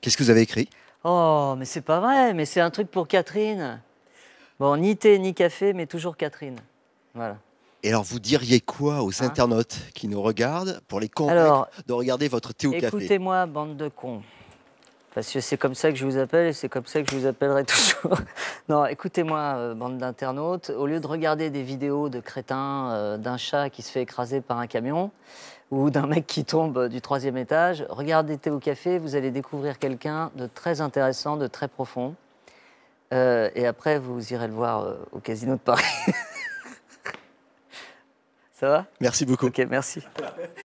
Qu'est-ce que vous avez écrit Oh, mais c'est pas vrai, mais c'est un truc pour Catherine. Bon, ni thé ni café, mais toujours Catherine. Et alors, vous diriez quoi aux hein internautes qui nous regardent pour les convaincre de regarder votre thé ou café Écoutez-moi, bande de cons. Parce que c'est comme ça que je vous appelle et c'est comme ça que je vous appellerai toujours. non, écoutez-moi, euh, bande d'internautes, au lieu de regarder des vidéos de crétins, euh, d'un chat qui se fait écraser par un camion ou d'un mec qui tombe euh, du troisième étage, regardez au Café, vous allez découvrir quelqu'un de très intéressant, de très profond. et après, vous irez le voir au Casino de Paris. ça va Merci beaucoup. Ok, merci.